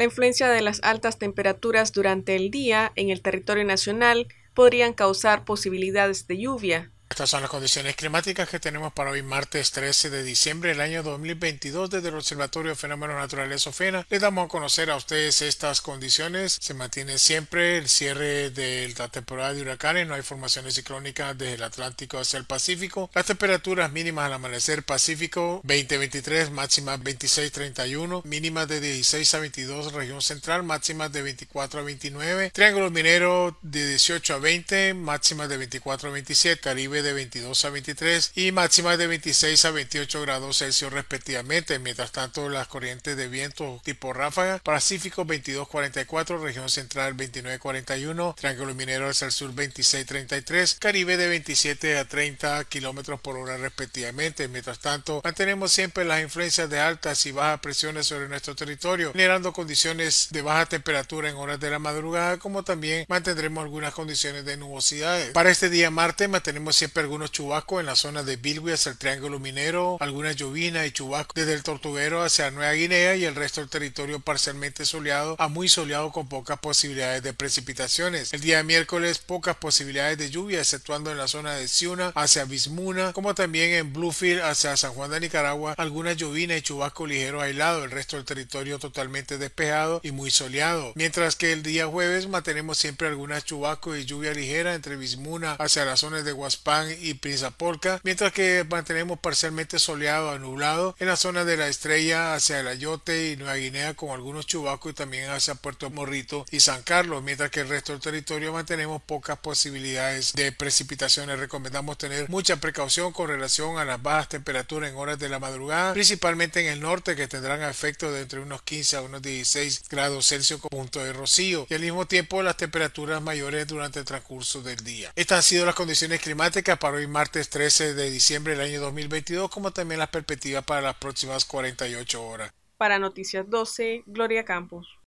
la influencia de las altas temperaturas durante el día en el territorio nacional podrían causar posibilidades de lluvia, estas son las condiciones climáticas que tenemos para hoy martes 13 de diciembre del año 2022 desde el Observatorio de Fenómenos Naturales Ofena. Les damos a conocer a ustedes estas condiciones. Se mantiene siempre el cierre de la temporada de huracanes, no hay formaciones ciclónicas desde el Atlántico hacia el Pacífico. Las temperaturas mínimas al amanecer Pacífico 20-23, máximas 26-31, mínimas de 16 a 22 región central, máximas de 24 a 29, Triángulo Minero de 18 a 20, máximas de 24 a 27, Caribe de 22 a 23 y máximas de 26 a 28 grados Celsius respectivamente. Mientras tanto, las corrientes de viento tipo ráfaga, Pacífico 22-44, región central 29-41, Triángulo Minero al sur 26-33, Caribe de 27 a 30 kilómetros por hora respectivamente. Mientras tanto, mantenemos siempre las influencias de altas y bajas presiones sobre nuestro territorio, generando condiciones de baja temperatura en horas de la madrugada, como también mantendremos algunas condiciones de nubosidad. Para este día martes mantenemos siempre algunos chubascos en la zona de Bilwi hacia el Triángulo Minero, algunas llovinas y chubascos desde el Tortuguero hacia Nueva Guinea y el resto del territorio parcialmente soleado a muy soleado con pocas posibilidades de precipitaciones. El día miércoles pocas posibilidades de lluvia exceptuando en la zona de siuna hacia Bismuna como también en Bluefield hacia San Juan de Nicaragua algunas llovinas y chubascos ligero aislado el resto del territorio totalmente despejado y muy soleado. Mientras que el día jueves mantenemos siempre algunas chubascos y lluvia ligera entre Bismuna hacia las zonas de Huaspán y y porca, mientras que mantenemos parcialmente soleado a nublado en la zona de la estrella hacia el Ayote y Nueva Guinea con algunos Chubacos y también hacia Puerto Morrito y San Carlos, mientras que el resto del territorio mantenemos pocas posibilidades de precipitaciones. Recomendamos tener mucha precaución con relación a las bajas temperaturas en horas de la madrugada, principalmente en el norte que tendrán efecto de entre unos 15 a unos 16 grados Celsius con punto de rocío y al mismo tiempo las temperaturas mayores durante el transcurso del día. Estas han sido las condiciones climáticas para hoy martes 13 de diciembre del año 2022, como también las perspectivas para las próximas 48 horas. Para Noticias 12, Gloria Campos.